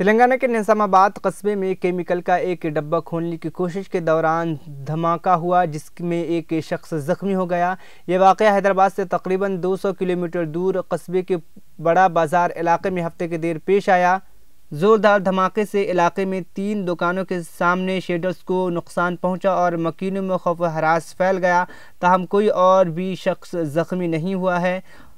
तेलंगाना के निजामाबाद कस्बे में केमिकल का एक डब्बा खोलने की कोशिश के दौरान धमाका हुआ जिसमें एक शख्स ज़ख्मी हो गया यह वाक़ हैदराबाद से तकरीबन 200 किलोमीटर दूर कस्बे के बड़ा बाज़ार इलाके में हफ्ते के देर पेश आया ज़ोरदार धमाके से इलाके में तीन दुकानों के सामने शेडर्स को नुकसान पहुंचा और मकीनों में खौफ हरास फैल गया ताहम कोई और भी शख्स ज़ख्मी नहीं हुआ है